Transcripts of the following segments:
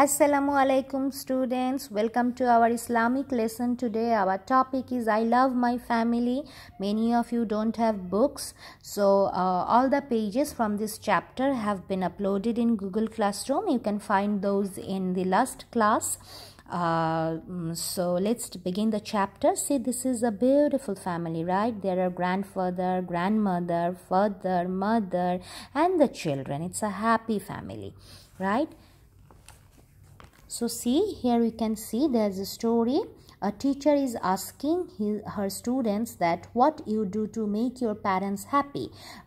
Assalamu alaikum students welcome to our Islamic lesson today our topic is I love my family many of you don't have books so uh, all the pages from this chapter have been uploaded in Google Classroom you can find those in the last class uh, mm, so let's begin the chapter see this is a beautiful family right there are grandfather grandmother father mother and the children it's a happy family right so see here you can see there's a story a teacher is asking his, her students that what you do to make your parents happy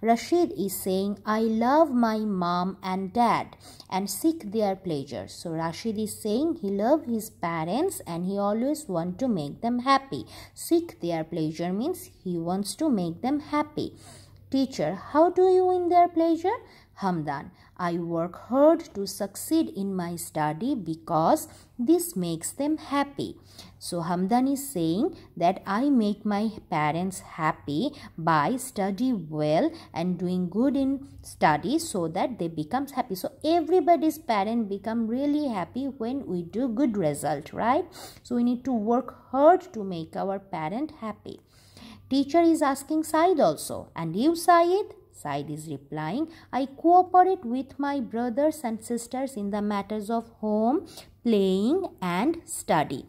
rashid is saying i love my mom and dad and seek their pleasure so rashid is saying he love his parents and he always want to make them happy seek their pleasure means he wants to make them happy teacher how do you win their pleasure Hamdan. I work hard to succeed in my study because this makes them happy. So Hamdan is saying that I make my parents happy by study well and doing good in study so that they becomes happy. So everybody's parent become really happy when we do good result, right? So we need to work hard to make our parent happy. Teacher is asking Said also. And you Said? Said is replying, I cooperate with my brothers and sisters in the matters of home, playing and study.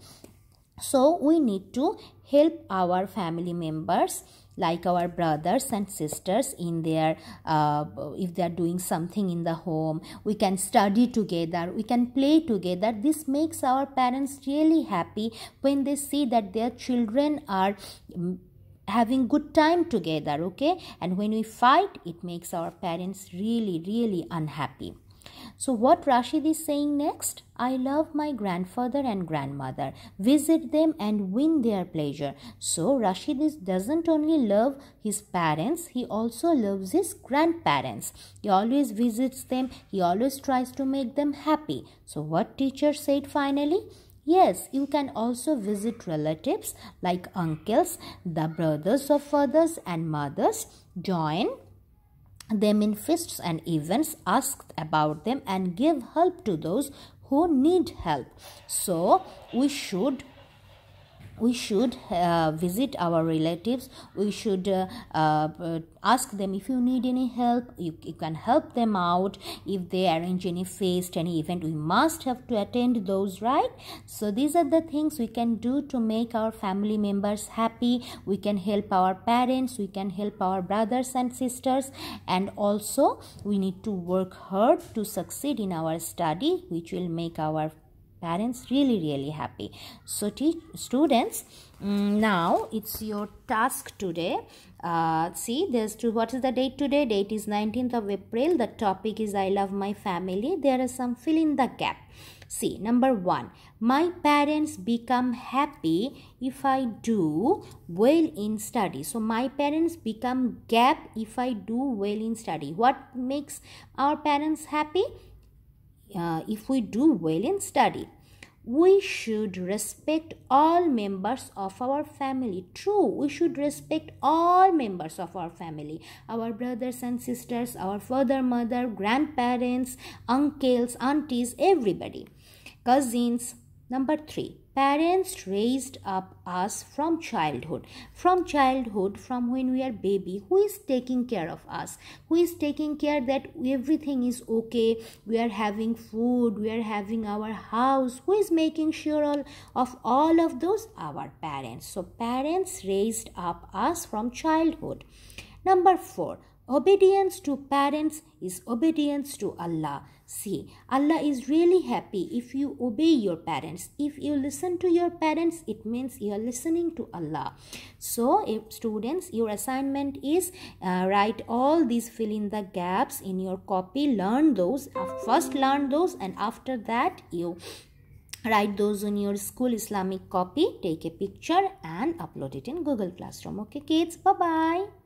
So we need to help our family members like our brothers and sisters in their uh, if they are doing something in the home we can study together we can play together this makes our parents really happy when they see that their children are mm, having good time together okay and when we fight it makes our parents really really unhappy so what rashid is saying next i love my grandfather and grandmother visit them and win their pleasure so rashid is, doesn't only love his parents he also loves his grandparents he always visits them he always tries to make them happy so what teacher said finally Yes, you can also visit relatives like uncles, the brothers of fathers and mothers. Join them in feasts and events, ask about them and give help to those who need help. So, we should we should uh, visit our relatives we should uh, uh, ask them if you need any help you, you can help them out if they arrange any feast any event we must have to attend those right so these are the things we can do to make our family members happy we can help our parents we can help our brothers and sisters and also we need to work hard to succeed in our study which will make our parents really really happy so teach students mm, now it's your task today uh, see there's two what is the date today date is 19th of april the topic is i love my family there are some fill in the gap see number one my parents become happy if i do well in study so my parents become gap if i do well in study what makes our parents happy uh, if we do well in study we should respect all members of our family. True, we should respect all members of our family our brothers and sisters, our father, mother, grandparents, uncles, aunties, everybody, cousins, Number three, parents raised up us from childhood. From childhood, from when we are baby, who is taking care of us? Who is taking care that everything is okay? We are having food, we are having our house. Who is making sure all, of all of those? Our parents. So, parents raised up us from childhood. Number four, Obedience to parents is obedience to Allah. See, Allah is really happy if you obey your parents. If you listen to your parents, it means you are listening to Allah. So, if students, your assignment is uh, write all these fill in the gaps in your copy. Learn those. Uh, first learn those and after that you write those on your school Islamic copy. Take a picture and upload it in Google Classroom. Okay kids, bye-bye.